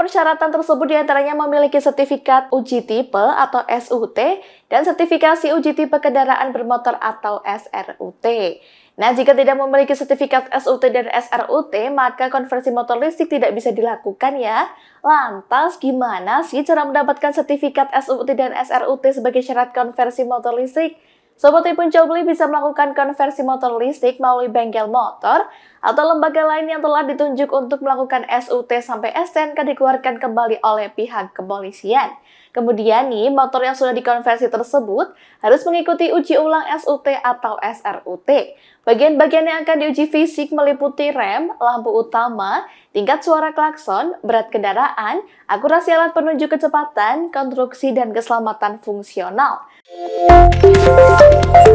Persyaratan tersebut diantaranya memiliki sertifikat uji tipe atau SUT dan sertifikasi uji tipe kendaraan bermotor atau SRUT. Nah, jika tidak memiliki sertifikat SUT dan SRUT, maka konversi motor listrik tidak bisa dilakukan ya. Lantas, gimana sih cara mendapatkan sertifikat SUT dan SRUT sebagai syarat konversi motor listrik? Sobat Ipun beli bisa melakukan konversi motor listrik melalui bengkel motor atau lembaga lain yang telah ditunjuk untuk melakukan SUT sampai STNK dikeluarkan kembali oleh pihak kepolisian. Kemudian nih, motor yang sudah dikonversi tersebut harus mengikuti uji ulang SUT atau SRUT. Bagian-bagian yang akan diuji fisik meliputi rem, lampu utama, tingkat suara klakson, berat kendaraan, akurasi alat penunjuk kecepatan, konstruksi, dan keselamatan fungsional. Música